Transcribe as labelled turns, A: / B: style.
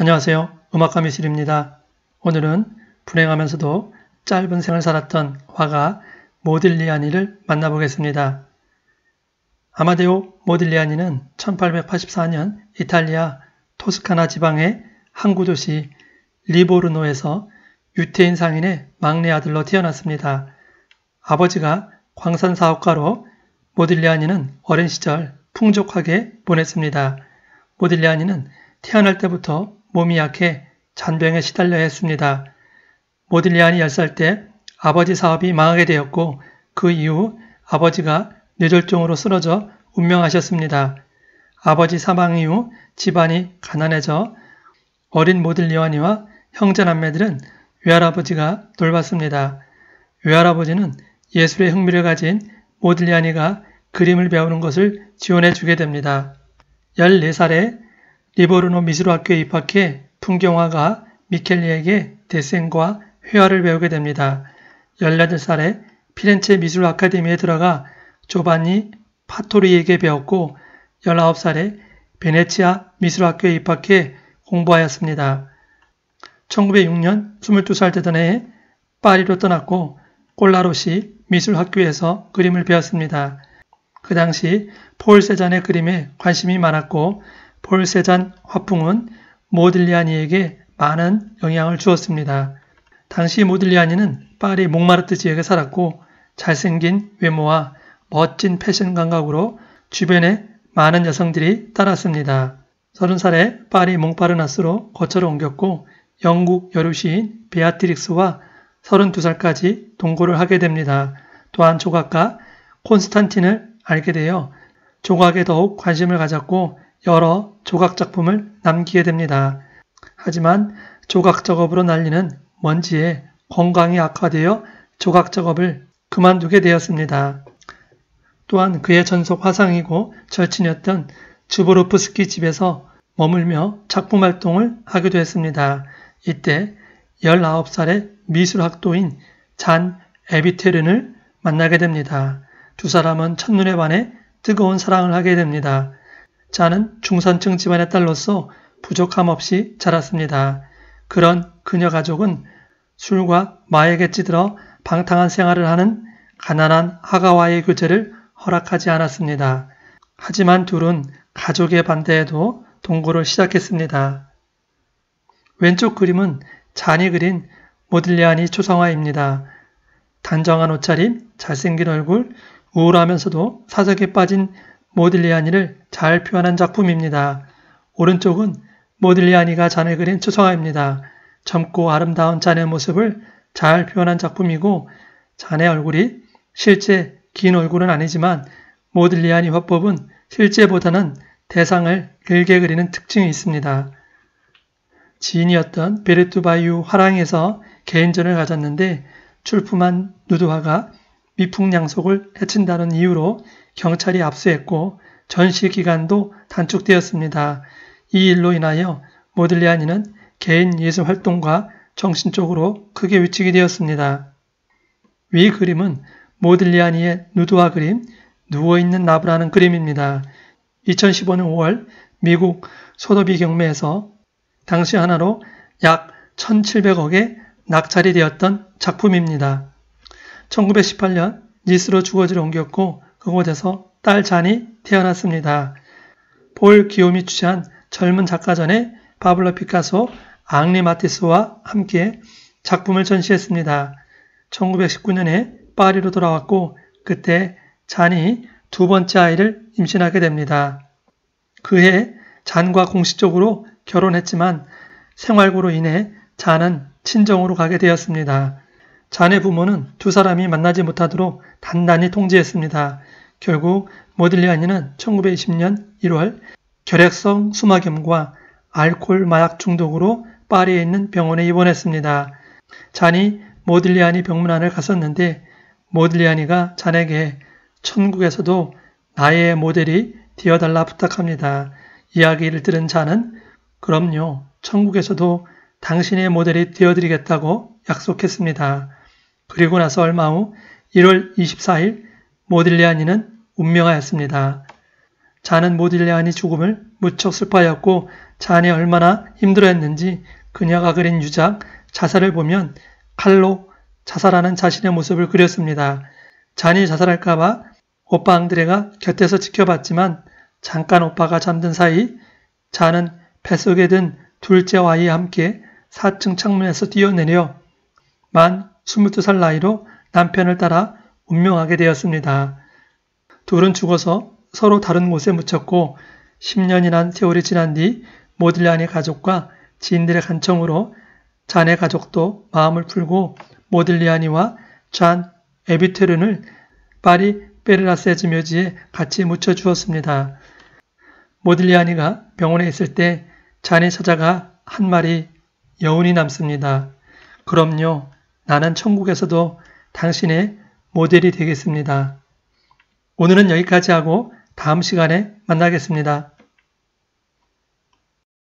A: 안녕하세요. 음악가 미실입니다. 오늘은 불행하면서도 짧은 생을 살았던 화가 모딜리아니를 만나보겠습니다. 아마데오 모딜리아니는 1884년 이탈리아 토스카나 지방의 항구 도시 리보르노에서 유태인 상인의 막내 아들로 태어났습니다. 아버지가 광산 사업가로 모딜리아니는 어린 시절 풍족하게 보냈습니다. 모딜리아니는 태어날 때부터 몸이 약해 잔병에 시달려 했습니다. 모딜리안이 10살 때 아버지 사업이 망하게 되었고 그 이후 아버지가 뇌졸중으로 쓰러져 운명하셨습니다. 아버지 사망 이후 집안이 가난해져 어린 모딜리안이와 형제 남매들은 외할아버지가 돌봤습니다. 외할아버지는 예술에 흥미를 가진 모딜리안이가 그림을 배우는 것을 지원해 주게 됩니다. 14살에 리보르노 미술학교에 입학해 풍경화가 미켈리에게 대생과 회화를 배우게 됩니다. 18살에 피렌체 미술 아카데미에 들어가 조반니 파토리에게 배웠고 19살에 베네치아 미술학교에 입학해 공부하였습니다. 1906년 22살 되던 해에 파리로 떠났고 꼴라로시 미술학교에서 그림을 배웠습니다. 그 당시 폴 세잔의 그림에 관심이 많았고 폴 세잔 화풍은 모딜리아니에게 많은 영향을 주었습니다. 당시 모딜리아니는 파리 몽마르트 지역에 살았고 잘생긴 외모와 멋진 패션 감각으로 주변에 많은 여성들이 따랐습니다. 30살에 파리 몽파르나스로 거처를 옮겼고 영국 여류시인 베아트릭스와 32살까지 동거를 하게 됩니다. 또한 조각가 콘스탄틴을 알게 되어 조각에 더욱 관심을 가졌고 여러 조각 작품을 남기게 됩니다. 하지만 조각 작업으로 날리는 먼지에 건강이 악화되어 조각 작업을 그만두게 되었습니다. 또한 그의 전속 화상이고 절친이었던 주보로프스키 집에서 머물며 작품 활동을 하기도 했습니다. 이때 19살의 미술학도인 잔 에비테른을 만나게 됩니다. 두 사람은 첫눈에 반해 뜨거운 사랑을 하게 됩니다. 자는 중산층 집안의 딸로서 부족함 없이 자랐습니다. 그런 그녀 가족은 술과 마약에 찌들어 방탕한 생활을 하는 가난한 하가와의 교제를 허락하지 않았습니다. 하지만 둘은 가족의 반대에도 동거를 시작했습니다. 왼쪽 그림은 잔이 그린 모딜리아니 초상화입니다. 단정한 옷차림, 잘생긴 얼굴, 우울하면서도 사색에 빠진 모딜리아니를 잘 표현한 작품입니다. 오른쪽은 모딜리아니가 잔을 그린 추상화입니다 젊고 아름다운 잔의 모습을 잘 표현한 작품이고 잔의 얼굴이 실제 긴 얼굴은 아니지만 모딜리아니 화법은 실제보다는 대상을 길게 그리는 특징이 있습니다. 지인이었던 베르투바유 화랑에서 개인전을 가졌는데 출품한 누드화가 미풍양속을 해친다는 이유로 경찰이 압수했고 전시 기간도 단축되었습니다. 이 일로 인하여 모딜리아니는 개인 예술 활동과 정신적으로 크게 위축이 되었습니다. 위 그림은 모딜리아니의 누드화 그림 누워있는 나부라는 그림입니다. 2015년 5월 미국 소도비 경매에서 당시 하나로 약 1700억에 낙찰이 되었던 작품입니다. 1918년 니스로 주거지를 옮겼고 그곳에서 딸 잔이 태어났습니다. 볼 기욤이 취재한 젊은 작가전에 바블로 피카소, 앙리 마티스와 함께 작품을 전시했습니다. 1919년에 파리로 돌아왔고 그때 잔이 두 번째 아이를 임신하게 됩니다. 그해 잔과 공식적으로 결혼했지만 생활고로 인해 잔은 친정으로 가게 되었습니다. 자네 부모는 두 사람이 만나지 못하도록 단단히 통제했습니다. 결국 모딜리아니는 1920년 1월 결핵성 수막염과 알코올 마약 중독으로 파리에 있는 병원에 입원했습니다. 자니 모딜리아니 병문안을 갔었는데 모딜리아니가 자네에게 천국에서도 나의 모델이 되어달라 부탁합니다. 이야기를 들은 자는 그럼요, 천국에서도 당신의 모델이 되어드리겠다고 약속했습니다. 그리고 나서 얼마 후 1월 24일 모딜리아니는 운명하였습니다. 자는 모딜리아니 죽음을 무척 슬퍼하였고 자네 얼마나 힘들어했는지 그녀가 그린 유작 자살을 보면 칼로 자살하는 자신의 모습을 그렸습니다. 자이 자살할까봐 오빠 앙드레가 곁에서 지켜봤지만 잠깐 오빠가 잠든 사이 자는 뱃속에 든 둘째 와이 함께 4층 창문에서 뛰어내려 만 22살 나이로 남편을 따라 운명하게 되었습니다. 둘은 죽어서 서로 다른 곳에 묻혔고 10년이란 세월이 지난 뒤 모딜란의 리 가족과 지인들의 간청으로 자네 가족도 마음을 풀고 모딜리아니와 잔 에비테른을 파리 베르라세즈 묘지에 같이 묻혀 주었습니다. 모딜리아니가 병원에 있을 때 잔이 찾아가 한 마리 여운이 남습니다. 그럼요. 나는 천국에서도 당신의 모델이 되겠습니다. 오늘은 여기까지 하고 다음 시간에 만나겠습니다.